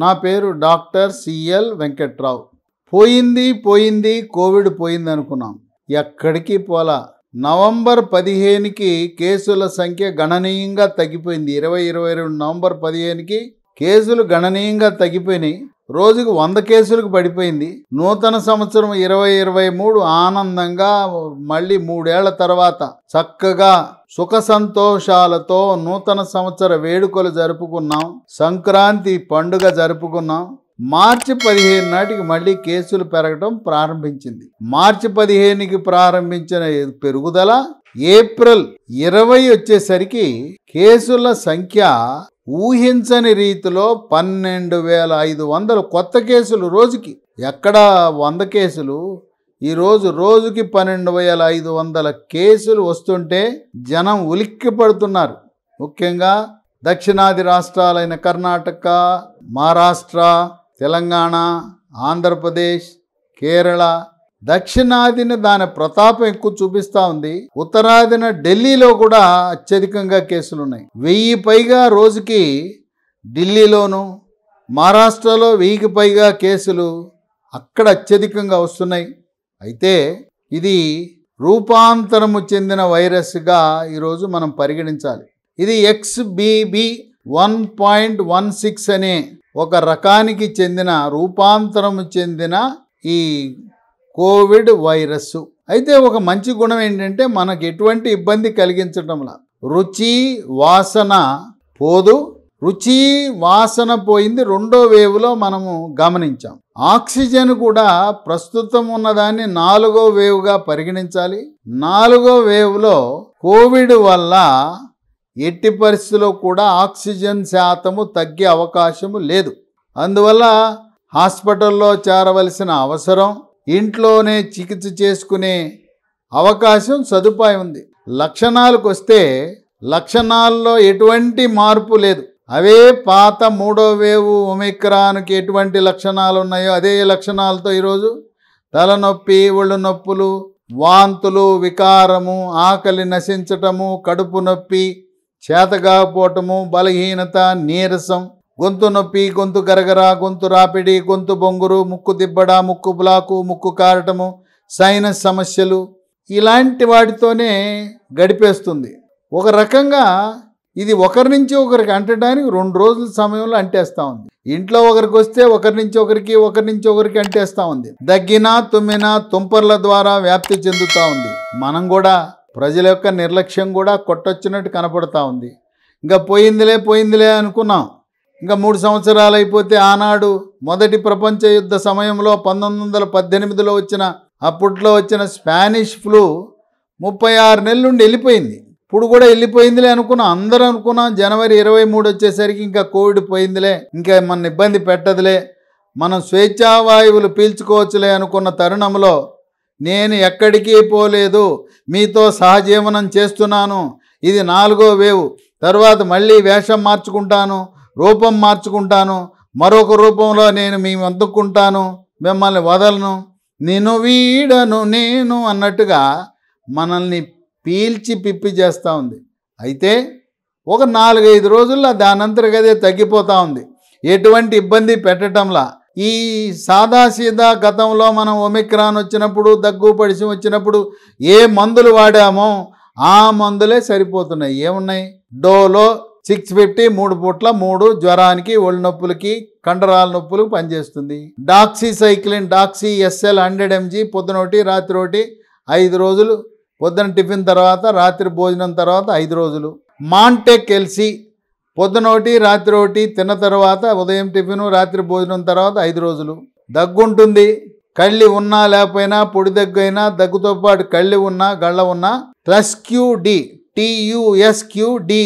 నా పేరు doctor CL Venkatrao పోయింది పోయింది కోవిడ్ పోయింది అనుకున్నాం ఎక్కడికి పోలా నవంబర్ పదిహేనుకి కేసుల సంఖ్య గణనీయంగా తగ్గిపోయింది ఇరవై ఇరవై రెండు నవంబర్ పదిహేనుకి కేసులు గణనీయంగా తగ్గిపోయినాయి రోజుకు వంద కేసులకు పడిపోయింది నూతన సంవత్సరం ఇరవై ఇరవై మూడు ఆనందంగా మళ్ళీ మూడేళ్ల తర్వాత చక్కగా సుఖ సంతోషాలతో నూతన సంవత్సర వేడుకలు జరుపుకున్నాం సంక్రాంతి పండుగ జరుపుకున్నాం మార్చి పదిహేను నాటికి మళ్ళీ కేసులు పెరగటం ప్రారంభించింది మార్చి పదిహేనుకి ప్రారంభించిన పెరుగుదల ఏప్రిల్ ఇరవై వచ్చేసరికి కేసుల సంఖ్య ఊహించని రీతిలో పన్నెండు వేల ఐదు వందలు కొత్త కేసులు రోజుకి ఎక్కడా వంద కేసులు ఈరోజు రోజుకి పన్నెండు వేల ఐదు వందల కేసులు వస్తుంటే జనం ఉలిక్కి పడుతున్నారు ముఖ్యంగా దక్షిణాది రాష్ట్రాలైన కర్ణాటక మహారాష్ట్ర తెలంగాణ ఆంధ్రప్రదేశ్ కేరళ దక్షిణాదిన దాని ప్రతాపం ఎక్కువ చూపిస్తూ ఉంది ఉత్తరాదిన ఢిల్లీలో కూడా అత్యధికంగా కేసులు ఉన్నాయి వెయ్యి పైగా రోజుకి ఢిల్లీలోను మహారాష్ట్రలో వెయ్యికి పైగా కేసులు అక్కడ అత్యధికంగా వస్తున్నాయి అయితే ఇది రూపాంతరము చెందిన వైరస్గా ఈరోజు మనం పరిగణించాలి ఇది XBB one point one six అనే ఒక రకానికి చెందిన రూపాంతరము చెందిన ఈ కోవిడ్ వైరస్ అయితే ఒక మంచి గుణం ఏంటంటే మనకు ఎటువంటి ఇబ్బంది కలిగించడంలా రుచి వాసన పోదు రుచి వాసన పోయింది రెండో వేవ్లో మనము గమనించాం ఆక్సిజన్ కూడా ప్రస్తుతం ఉన్నదాన్ని నాలుగో వేవ్గా పరిగణించాలి నాలుగో వేవ్లో కోవిడ్ వల్ల ఎట్టి పరిస్థితిలో కూడా ఆక్సిజన్ శాతము తగ్గే అవకాశము లేదు అందువల్ల హాస్పిటల్లో చేరవలసిన అవసరం ఇంట్లోనే చికిత్స చేసుకునే అవకాశం సదుపాయం ఉంది లక్షణాలకు వస్తే లక్షణాల్లో ఎటువంటి మార్పు లేదు అవే పాత మూడో వేవు ఒమిక్రాన్కి ఎటువంటి లక్షణాలు ఉన్నాయో అదే లక్షణాలతో ఈరోజు తలనొప్పి ఒళ్ళు నొప్పులు వాంతులు వికారము ఆకలి నశించటము కడుపు నొప్పి చేతగాకపోవటము బలహీనత నీరసం గొంతు నొప్పి గొంతు గరగర గొంతు రాపిడి గొంతు బొంగురు ముక్కు దిబ్బడ ముక్కు బ్లాకు ముక్కు కారటము సైనస్ సమస్యలు ఇలాంటి వాటితోనే గడిపేస్తుంది ఒక రకంగా ఇది ఒకరి నుంచి ఒకరికి అంటడానికి రెండు రోజుల సమయంలో అంటేస్తూ ఉంది ఇంట్లో ఒకరికి వస్తే ఒకరి నుంచి ఒకరికి ఒకరి నుంచి ఒకరికి అంటేస్తూ ఉంది దగ్గినా తుమ్మిన తుంపర్ల ద్వారా వ్యాప్తి చెందుతూ ఉంది మనం కూడా ప్రజల యొక్క నిర్లక్ష్యం కూడా కొట్టొచ్చినట్టు కనపడతా ఉంది ఇంకా పోయిందిలే పోయిందిలే అనుకున్నాం ఇంకా మూడు సంవత్సరాలు అయిపోతే ఆనాడు మొదటి ప్రపంచ యుద్ధ సమయంలో పంతొమ్మిది వందల పద్దెనిమిదిలో వచ్చిన అప్పట్లో వచ్చిన స్పానిష్ ఫ్లూ ముప్పై ఆరు నెలల నుండి వెళ్ళిపోయింది ఇప్పుడు కూడా వెళ్ళిపోయిందిలే అనుకున్నాం అందరూ అనుకున్నాం జనవరి ఇరవై మూడు వచ్చేసరికి ఇంకా కోవిడ్ పోయిందిలే ఇంకా మన ఇబ్బంది పెట్టదులే మనం స్వేచ్ఛావాయువులు పీల్చుకోవచ్చులే అనుకున్న తరుణంలో నేను ఎక్కడికి పోలేదు మీతో సహజీవనం చేస్తున్నాను ఇది నాలుగో వేవు తర్వాత మళ్ళీ వేషం మార్చుకుంటాను రూపం మార్చుకుంటాను మరొక రూపంలో నేను మేము అందుకుంటాను మిమ్మల్ని వదలను నేను వీడను నేను అన్నట్టుగా మనల్ని పీల్చి పిప్పి చేస్తూ ఉంది అయితే ఒక నాలుగైదు రోజుల్లో దానంతరికి గదే తగ్గిపోతూ ఉంది ఎటువంటి ఇబ్బంది పెట్టడంలా ఈ సాదాసీదా గతంలో మనం ఒమిక్రాన్ వచ్చినప్పుడు దగ్గు పడిసి వచ్చినప్పుడు ఏ మందులు వాడామో ఆ మందులే సరిపోతున్నాయి ఏమున్నాయి డోలో సిక్స్ ఫిఫ్టీ మూడు పూట్ల మూడు జ్వరానికి ఒళ్ళు నొప్పులకి కండరాల నొప్పులకు పనిచేస్తుంది doxycycline doxy SL hundred mg పొద్దునొకటి రాత్రి ఒకటి ఐదు రోజులు పొద్దున టిఫిన్ తర్వాత రాత్రి భోజనం తర్వాత ఐదు రోజులు మాంటెక్ ఎల్సీ పొద్దున ఒకటి రాత్రి ఒకటి తిన్న తర్వాత ఉదయం టిఫిను రాత్రి భోజనం తర్వాత ఐదు రోజులు దగ్గు ఉంటుంది కళ్ళి ఉన్నా లేకపోయినా పొడి దగ్గు అయినా దగ్గుతో పాటు కళ్ళి ఉన్నా గళ్ళ ఉన్నా plus Q D TUSQ D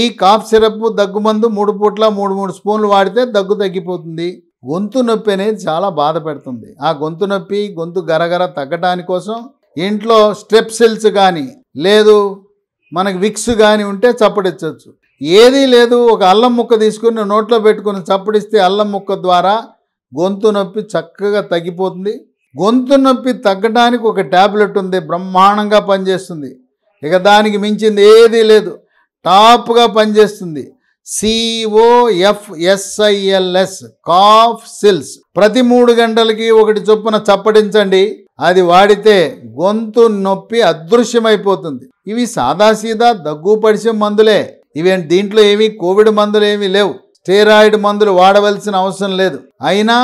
ఈ కాఫ్ సిరప్ దగ్గుమందు మూడు పూట్ల మూడు మూడు స్పూన్లు వాడితే దగ్గు తగ్గిపోతుంది గొంతు నొప్పి అనేది చాలా బాధ పెడుతుంది ఆ గొంతు నొప్పి గొంతు గరగర తగ్గటాని కోసం ఇంట్లో స్ట్రెప్సిల్స్ కానీ లేదు మనకి విక్స్ కానీ ఉంటే చప్పడిచ్చవచ్చు ఏదీ లేదు ఒక అల్లం ముక్క తీసుకుని నోట్లో పెట్టుకుని చప్పడిస్తే అల్లం ముక్క ద్వారా గొంతు నొప్పి చక్కగా తగ్గిపోతుంది గొంతు నొప్పి తగ్గడానికి ఒక ట్యాబ్లెట్ ఉంది బ్రహ్మాండంగా పనిచేస్తుంది ఇక దానికి మించింది ఏదీ లేదు టాప్గా పనిచేస్తుంది సిఓఎఫ్ఎస్ఐఎల్ఎస్ కాఫ్ సిల్స్ ప్రతి మూడు గంటలకి ఒకటి చొప్పున చప్పడించండి అది వాడితే గొంతు నొప్పి అదృశ్యమైపోతుంది ఇవి సాదాసీదా దగ్గు పడిచే మందులే ఇవేంటి దీంట్లో ఏమి కోవిడ్ మందులు ఏమీ లేవు స్టెరాయిడ్ మందులు వాడవలసిన అవసరం లేదు అయినా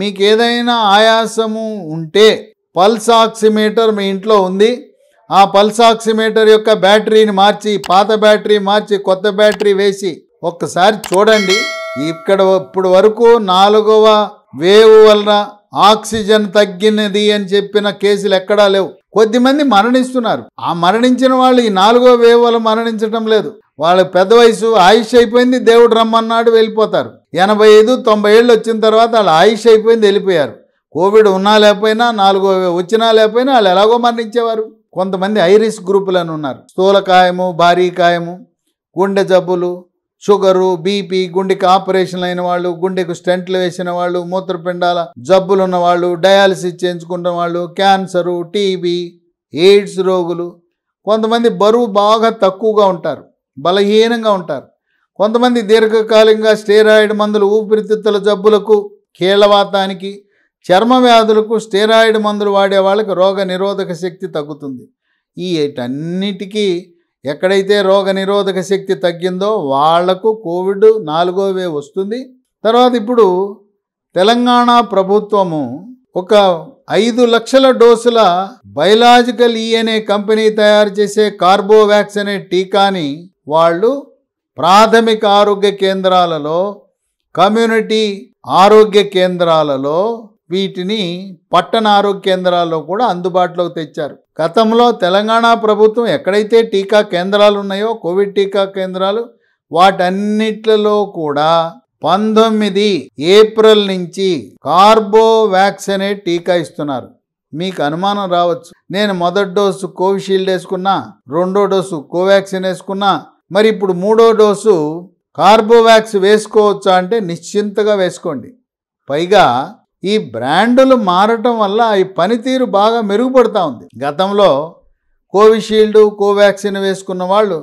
మీకు ఏదైనా ఆయాసము ఉంటే పల్స్ ఆక్సిమీటర్ మీ ఇంట్లో ఉంది ఆ పల్స్ ఆక్సిమీటర్ యొక్క బ్యాటరీని మార్చి పాత బ్యాటరీ మార్చి కొత్త బ్యాటరీ వేసి ఒక్కసారి చూడండి ఇక్కడ ఇప్పుడు వరకు నాలుగవ వేవ్ వలన ఆక్సిజన్ తగ్గినది అని చెప్పిన కేసులు ఎక్కడా లేవు కొద్దిమంది మరణిస్తున్నారు ఆ మరణించిన వాళ్ళు ఈ నాలుగో వేవ్ వల్ల మరణించడం లేదు వాళ్ళ పెద్ద వయసు ఆయుష్ అయిపోయింది దేవుడు రమ్మన్నాడు వెళ్ళిపోతారు ఎనభై ఐదు తొంభై ఏళ్ళు వచ్చిన తర్వాత వాళ్ళు ఆయుష్ అయిపోయింది వెళ్ళిపోయారు కోవిడ్ ఉన్నా లేకపోయినా నాలుగో వచ్చినా లేకపోయినా వాళ్ళు ఎలాగో మరణించేవారు కొంతమంది ఐరిస్ గ్రూపులను ఉన్నారు స్థూలకాయము భారీ కాయము గుండె జబ్బులు షుగరు బీపీ గుండెకి ఆపరేషన్లు అయిన వాళ్ళు గుండెకు స్టెంట్లు వేసిన వాళ్ళు మూత్రపిండాల జబ్బులు ఉన్నవాళ్ళు వాళ్ళు డయాలసిస్ చేయించుకున్న వాళ్ళు క్యాన్సరు టీబీ ఎయిడ్స్ రోగులు కొంతమంది బరువు బాగా తక్కువగా ఉంటారు బలహీనంగా ఉంటారు కొంతమంది దీర్ఘకాలికంగా స్టేరాయిడ్ మందులు ఊపిరితిత్తుల జబ్బులకు కీళ్ళవాతానికి చర్మ వ్యాధులకు స్టెరాయిడ్ మందులు వాడే వాళ్ళకి రోగ నిరోధక శక్తి తగ్గుతుంది ఈ అన్నిటికీ ఎక్కడైతే రోగ నిరోధక శక్తి తగ్గిందో వాళ్లకు కోవిడ్ నాలుగోవే వస్తుంది తర్వాత ఇప్పుడు తెలంగాణ ప్రభుత్వము ఒక ఐదు లక్షల డోసుల బయలాజికల్ ఈ అనే కంపెనీ తయారు చేసే కార్బోవాక్స్ అనే టీకాని వాళ్ళు ప్రాథమిక ఆరోగ్య కేంద్రాలలో కమ్యూనిటీ ఆరోగ్య కేంద్రాలలో వీటిని పట్టణ ఆరోగ్య కేంద్రాల్లో కూడా అందుబాటులోకి తెచ్చారు గతంలో తెలంగాణ ప్రభుత్వం ఎక్కడైతే టీకా కేంద్రాలు ఉన్నాయో కోవిడ్ టీకా కేంద్రాలు వాటన్నిట్లలో కూడా పంతొమ్మిది ఏప్రిల్ నుంచి కార్బోవాక్స్ అనే టీకా ఇస్తున్నారు మీకు అనుమానం రావచ్చు నేను మొదటి డోసు కోవిషీల్డ్ వేసుకున్నా రెండో డోసు కోవాక్సిన్ వేసుకున్నా మరి ఇప్పుడు మూడో డోసు కార్బోవాక్స్ వేసుకోవచ్చా అంటే నిశ్చింతగా వేసుకోండి పైగా ఈ బ్రాండులు మారటం వల్ల ఈ పనితీరు బాగా మెరుగుపడుతూ ఉంది గతంలో కోవిషీల్డ్ కోవాక్సిన్ వేసుకున్న వాళ్ళు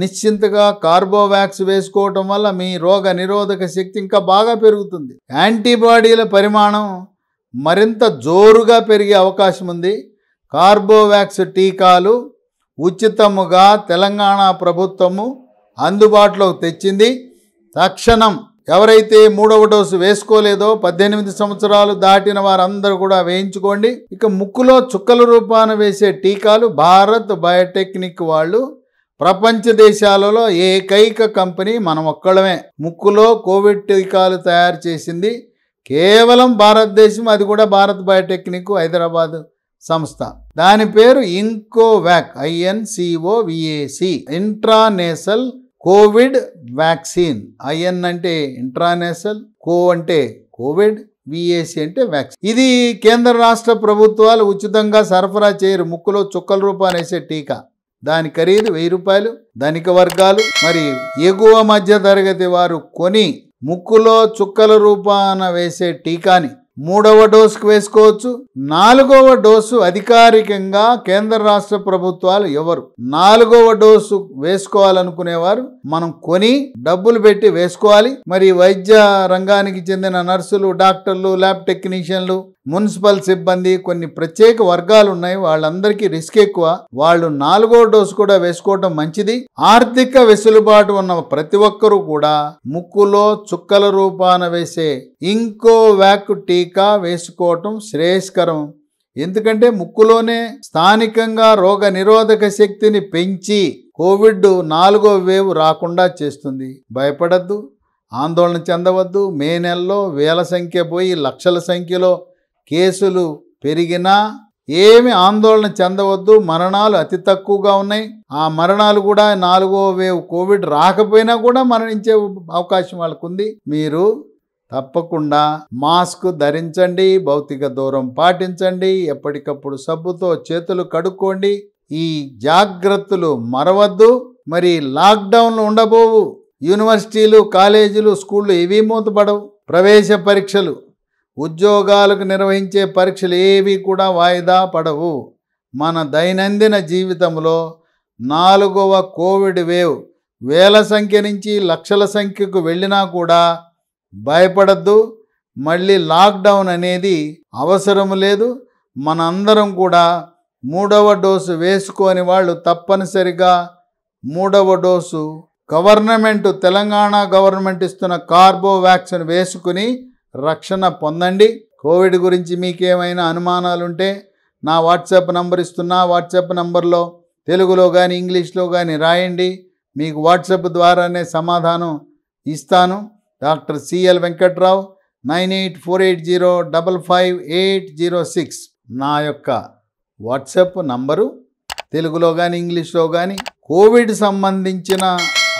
నిశ్చింతగా కార్బోవాక్స్ వేసుకోవటం వల్ల మీ రోగ నిరోధక శక్తి ఇంకా బాగా పెరుగుతుంది యాంటీబాడీల పరిమాణం మరింత జోరుగా పెరిగే అవకాశం ఉంది కార్బోవాక్స్ టీకాలు ఉచితముగా తెలంగాణ ప్రభుత్వము అందుబాటులోకి తెచ్చింది తక్షణం ఎవరైతే మూడవ డోసు వేసుకోలేదో పద్దెనిమిది సంవత్సరాలు దాటిన వారందరూ కూడా వేయించుకోండి ఇక ముక్కులో చుక్కల రూపాన వేసే టీకాలు భారత్ బయోటెక్నిక్ వాళ్ళు ప్రపంచ దేశాలలో ఏకైక కంపెనీ మనం ఒక్కడమే ముక్కులో కోవిడ్ టీకాలు తయారు చేసింది కేవలం భారతదేశం అది కూడా భారత్ బయోటెక్నిక్ హైదరాబాద్ సంస్థ దాని పేరు iNCOVACC INCO VAC intranasal covid vaccine IN అంటే ఇంట్రానేషనల్ కో అంటే కోవిడ్ విఏసి అంటే వ్యాక్సిన్ ఇది కేంద్ర రాష్ట్ర ప్రభుత్వాలు ఉచితంగా సరఫరా చేయరు ముక్కులో చుక్కల రూపాయలు వేసే టీకా దాని ఖరీదు వెయ్యి రూపాయలు ధనిక వర్గాలు మరి ఎగువ మధ్య తరగతి వారు కొని ముక్కులో చుక్కల రూపాన వేసే టీకాని మూడవ డోసుకు వేసుకోవచ్చు నాలుగవ డోసు అధికారికంగా కేంద్ర రాష్ట్ర ప్రభుత్వాలు ఎవరు నాలుగవ డోసు వేసుకోవాలనుకునేవారు మనం కొని డబ్బులు పెట్టి వేసుకోవాలి మరి వైద్య రంగానికి చెందిన నర్సులు డాక్టర్లు ల్యాబ్ టెక్నీషియన్లు మున్సిపల్ సిబ్బంది కొన్ని ప్రత్యేక వర్గాలు ఉన్నాయి వాళ్ళందరికీ రిస్క్ ఎక్కువ వాళ్ళు నాలుగో డోసు కూడా వేసుకోవటం మంచిది ఆర్థిక వెసులుబాటు ఉన్న ప్రతి ఒక్కరూ కూడా ముక్కులో చుక్కల రూపాన వేసే ఇంకో వ్యాక్ టీ టీకా వేసుకోవటం శ్రేయస్కరం ఎందుకంటే ముక్కులోనే స్థానికంగా రోగ నిరోధక శక్తిని పెంచి కోవిడ్ నాలుగో వేవ్ రాకుండా చేస్తుంది భయపడద్దు ఆందోళన చెందవద్దు మే నెలలో వేల సంఖ్య పోయి లక్షల సంఖ్యలో కేసులు పెరిగినా ఏమి ఆందోళన చెందవద్దు మరణాలు అతి తక్కువగా ఉన్నాయి ఆ మరణాలు కూడా నాలుగో వేవ్ కోవిడ్ రాకపోయినా కూడా మరణించే అవకాశం వాళ్ళకుంది మీరు తప్పకుండా మాస్క్ ధరించండి భౌతిక దూరం పాటించండి ఎప్పటికప్పుడు సబ్బుతో చేతులు కడుక్కోండి ఈ జాగ్రత్తలు మరవద్దు మరి లాక్డౌన్లు ఉండబోవు యూనివర్సిటీలు కాలేజీలు స్కూళ్ళు ఏవి మూతపడవు ప్రవేశ పరీక్షలు ఉద్యోగాలకు నిర్వహించే పరీక్షలు ఏవి కూడా వాయిదా పడవు మన దైనందిన జీవితంలో నాలుగవ కోవిడ్ వేవ్ వేల సంఖ్య నుంచి లక్షల సంఖ్యకు వెళ్ళినా కూడా భయపడద్దు మళ్ళీ లాక్డౌన్ అనేది అవసరం లేదు మనందరం కూడా మూడవ డోసు వేసుకోని వాళ్ళు తప్పనిసరిగా మూడవ డోసు గవర్నమెంట్ తెలంగాణ గవర్నమెంట్ ఇస్తున్న కార్బోవాక్సిన్ వేసుకుని రక్షణ పొందండి కోవిడ్ గురించి మీకేమైనా అనుమానాలుంటే నా వాట్సాప్ నంబర్ ఇస్తున్నా వాట్సాప్ నంబర్లో తెలుగులో కానీ ఇంగ్లీష్లో కానీ రాయండి మీకు వాట్సాప్ ద్వారానే సమాధానం ఇస్తాను doctor CL Venkatrao nine eight four eight zero double five eight zero six నా యొక్క వాట్సాప్ నంబరు తెలుగులో కానీ ఇంగ్లీష్లో కానీ కోవిడ్ సంబంధించిన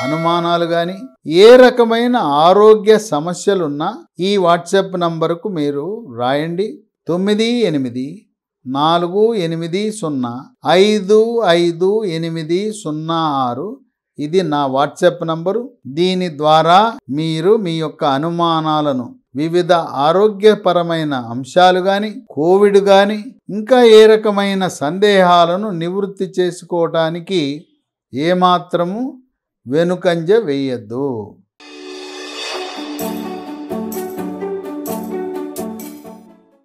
అనుమానాలు కానీ ఏ రకమైన ఆరోగ్య సమస్యలున్నా ఈ వాట్సాప్ నంబరుకు మీరు రాయండి తొమ్మిది ఎనిమిది నాలుగు ఎనిమిది సున్నా ఐదు ఐదు ఎనిమిది సున్నా ఆరు ఇది నా వాట్సాప్ నంబరు దీని ద్వారా మీరు మీ యొక్క అనుమానాలను వివిధ ఆరోగ్యపరమైన అంశాలు కానీ కోవిడ్ కానీ ఇంకా ఏ రకమైన సందేహాలను నివృత్తి చేసుకోవటానికి ఏమాత్రము వెనుకంజ వేయద్దు